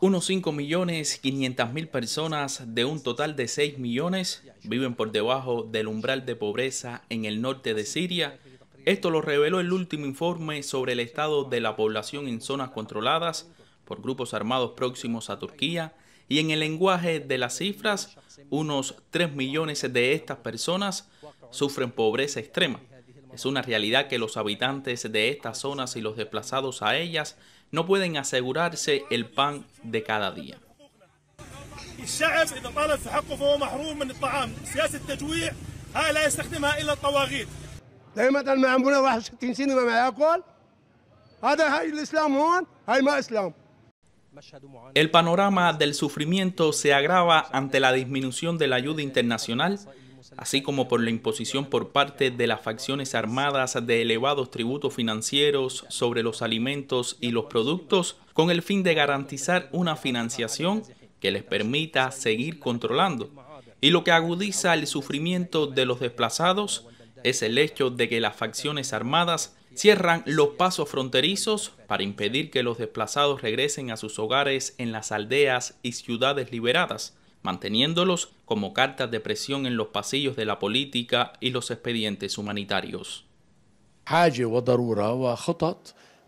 Unos 5 millones 500 mil personas de un total de 6 millones viven por debajo del umbral de pobreza en el norte de Siria. Esto lo reveló el último informe sobre el estado de la población en zonas controladas por grupos armados próximos a Turquía. Y en el lenguaje de las cifras, unos 3 millones de estas personas sufren pobreza extrema. Es una realidad que los habitantes de estas zonas y los desplazados a ellas no pueden asegurarse el pan de cada día. El panorama del sufrimiento se agrava ante la disminución de la ayuda internacional así como por la imposición por parte de las facciones armadas de elevados tributos financieros sobre los alimentos y los productos, con el fin de garantizar una financiación que les permita seguir controlando. Y lo que agudiza el sufrimiento de los desplazados es el hecho de que las facciones armadas cierran los pasos fronterizos para impedir que los desplazados regresen a sus hogares en las aldeas y ciudades liberadas, manteniéndolos como cartas de presión en los pasillos de la política y los expedientes humanitarios.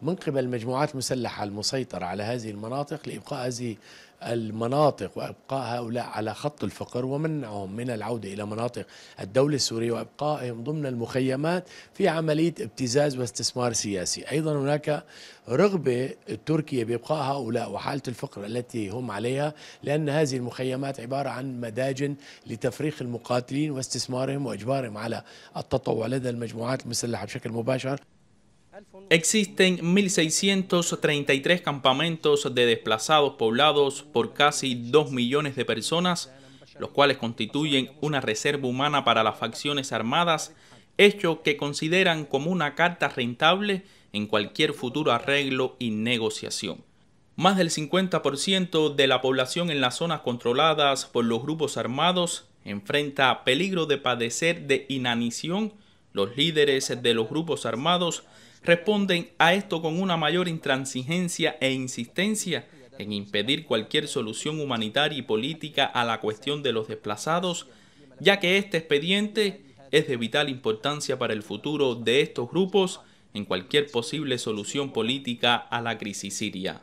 من قبل المجموعات المسلحة المسيطرة على هذه المناطق لإبقاء هذه المناطق وإبقاء هؤلاء على خط الفقر ومنعهم من العودة إلى مناطق الدولة السورية وإبقائهم ضمن المخيمات في عملية ابتزاز واستثمار سياسي أيضا هناك رغبة تركيا بإبقاء هؤلاء وحالة الفقر التي هم عليها لأن هذه المخيمات عبارة عن مداجن لتفريخ المقاتلين واستثمارهم وإجبارهم على التطوع لدى المجموعات المسلحة بشكل مباشر Existen 1.633 campamentos de desplazados poblados por casi 2 millones de personas, los cuales constituyen una reserva humana para las facciones armadas, hecho que consideran como una carta rentable en cualquier futuro arreglo y negociación. Más del 50% de la población en las zonas controladas por los grupos armados enfrenta peligro de padecer de inanición. Los líderes de los grupos armados responden a esto con una mayor intransigencia e insistencia en impedir cualquier solución humanitaria y política a la cuestión de los desplazados, ya que este expediente es de vital importancia para el futuro de estos grupos en cualquier posible solución política a la crisis siria.